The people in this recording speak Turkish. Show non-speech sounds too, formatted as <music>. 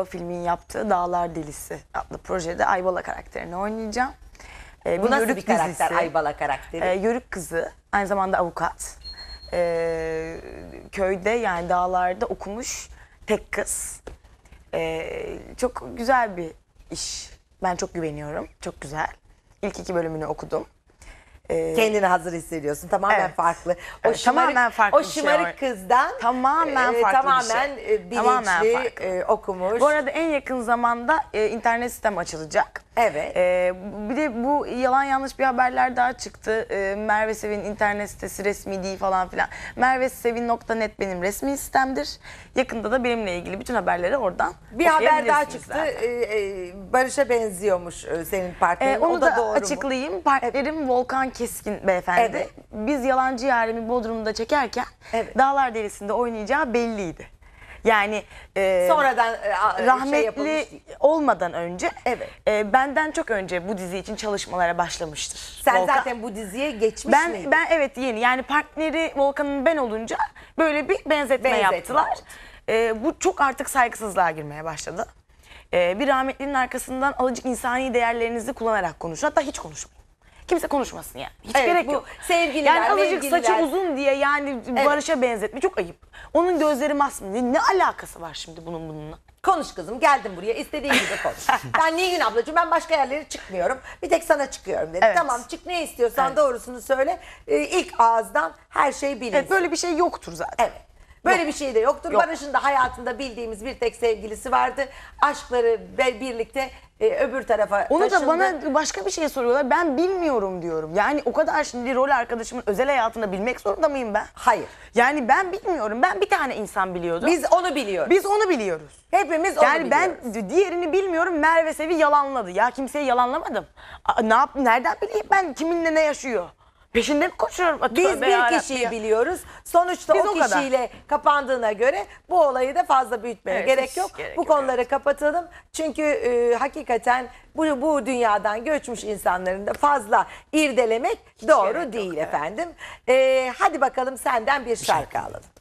Akba filmin yaptığı Dağlar Delisi adlı projede Aybala karakterini oynayacağım. Ee, Bu nasıl bir karakter dizisi. Aybala karakteri? Ee, yörük kızı, aynı zamanda avukat. Ee, köyde yani dağlarda okumuş tek kız. Ee, çok güzel bir iş. Ben çok güveniyorum. Çok güzel. İlk iki bölümünü okudum e, kendini hazır hissediyorsun. Tamamen Evet. farklı. O Evet, şımarık, tamamen farklı o bir şey şımarık var. kızdan Tamamen e, farklı bir şey. tamamen e, bilinçli, Tamamen farklı. e, okumuş. Bu arada en yakın zamanda e, internet sistem açılacak. Evet. Ee, bir de bu yalan yanlış bir haberler daha çıktı. Ee, Merve Sevin internet sitesi resmi değil falan filan. Mervesevin.net benim resmi sistemdir. Yakında da benimle ilgili bütün haberleri oradan Bir haber daha çıktı. Ee, e, Barış'a benziyormuş e, senin partnerin. Ee, onu o da, da, doğru mu? açıklayayım. Partnerim Volkan Keskin beyefendi. Evet. Biz Yalancı Yarem'i Bodrum'da çekerken Evet. Dağlar Derisi'nde oynayacağı belliydi. Yani e, sonradan e, şey rahmetli şey olmadan önce evet. e, benden çok önce bu dizi için çalışmalara başlamıştır. Sen Volkan. zaten bu diziye geçmiş ben, miydin? Ben evet yeni yani partneri Volkan'ın ben olunca böyle bir benzetme, benzetme yaptılar. E, bu çok artık saygısızlığa girmeye başladı. E, bir rahmetlinin arkasından alıcık insani değerlerinizi kullanarak konuşun. Hatta hiç konuşmayın. Kimse konuşmasın yani. Hiç Evet, gerek bu yok. sevgililer, Yani azıcık mevgililer. saçı uzun diye yani Barış'a benzetme çok ayıp. Onun gözleri masmavi. Ne- Ne alakası var şimdi bunun bununla? Konuş kızım geldim buraya istediğin gibi konuş. <laughs> ben Nilgün ablacığım ben başka yerlere çıkmıyorum. Bir tek sana çıkıyorum dedi. Evet. Tamam çık ne istiyorsan doğrusunu söyle. Ee, ilk ağızdan her şey bilinsin. Evet, böyle bir şey yoktur zaten. Evet. Böyle Yok. bir şey de yoktur. Yok. Barış'ın da hayatında bildiğimiz bir tek sevgilisi vardı. Aşkları birlikte e, öbür tarafa Onu taşındı. da bana başka bir şey soruyorlar. Ben bilmiyorum diyorum. Yani o kadar şimdi rol arkadaşımın özel hayatını bilmek zorunda mıyım ben? Hayır. Yani ben bilmiyorum. Ben bir tane insan biliyordum. Biz, onu biliyoruz. Biz onu biliyoruz. Hepimiz onu yani biliyoruz. ben diğerini bilmiyorum. Merve Sevi yalanladı. Ya kimseyi yalanlamadım. A- ne yap nereden bileyim ben kiminle ne yaşıyor? Peşinden mi koşuyorum? Biz bir yarabbim kişiyi ya. biliyoruz. Sonuçta Biz o, o kişiyle kapandığına göre bu olayı da fazla büyütmeye Evet, gerek yok. gerek bu yok, konuları kapatalım. Çünkü e, hakikaten bu, bu dünyadan göçmüş insanların da fazla irdelemek doğru gerek yok, değil evet. efendim. E, hadi bakalım senden bir şarkı alalım.